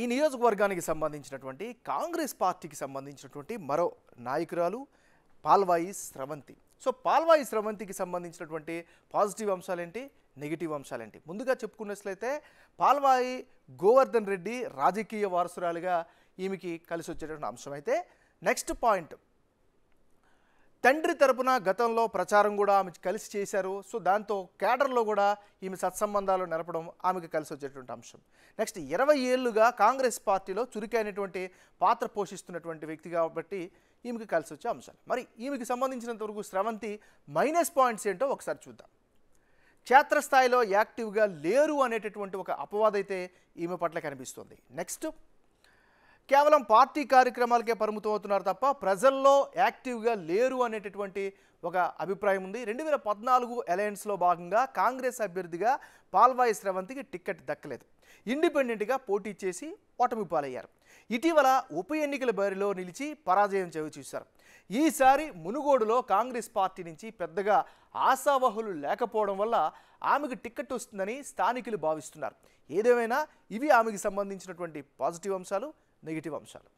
ఈ నియోజకవర్గానికి సంబంధించినటువంటి కాంగ్రెస్ పార్టీకి సంబంధించినటువంటి మరో నాయకురాలు పాల్వాయి స్రవంతి సో పాల్వాయి స్రవంతికి సంబంధించినటువంటి పాజిటివ్ అంశాలేంటి నెగిటివ్ అంశాలేంటి ముందుగా చెప్పుకున్నట్లయితే పాల్వాయి గోవర్ధన్ రెడ్డి రాజకీయ వారసురాలుగా ఈమెకి కలిసి వచ్చేటువంటి అంశం అయితే నెక్స్ట్ పాయింట్ తండ్రి తరపున గతంలో ప్రచారం కూడా ఆమె కలిసి చేశారు సో దాంతో కేడర్లో కూడా ఈమె సత్సంబంధాలు నెలపడం ఆమెకు కలిసి వచ్చేటువంటి అంశం నెక్స్ట్ ఇరవై ఏళ్ళుగా కాంగ్రెస్ పార్టీలో చురుకైనటువంటి పాత్ర పోషిస్తున్నటువంటి వ్యక్తి కాబట్టి ఈమెకి కలిసి వచ్చే అంశాలు మరి ఈమెకి సంబంధించినంత వరకు స్రవంతి మైనస్ పాయింట్స్ ఏంటో ఒకసారి చూద్దాం క్షేత్రస్థాయిలో యాక్టివ్గా లేరు అనేటటువంటి ఒక అపవాదైతే ఈమె పట్ల కనిపిస్తుంది నెక్స్ట్ కేవలం పార్టీ కార్యక్రమాలకే పరిమితం అవుతున్నారు తప్ప ప్రజల్లో యాక్టివ్గా లేరు అనేటటువంటి ఒక అభిప్రాయం ఉంది రెండు వేల పద్నాలుగు అలయన్స్లో భాగంగా కాంగ్రెస్ అభ్యర్థిగా పాల్వాయి స్రవంతికి టిక్కెట్ దక్కలేదు ఇండిపెండెంట్గా పోటీ చేసి ఓటమి పాలయ్యారు ఇటీవల ఉప ఎన్నికల బరిలో నిలిచి పరాజయం చూశారు ఈసారి మునుగోడులో కాంగ్రెస్ పార్టీ నుంచి పెద్దగా ఆశావహులు లేకపోవడం వల్ల ఆమెకు టిక్కెట్ వస్తుందని స్థానికులు భావిస్తున్నారు ఏదేమైనా ఇవి ఆమెకు సంబంధించినటువంటి పాజిటివ్ అంశాలు negative amshalu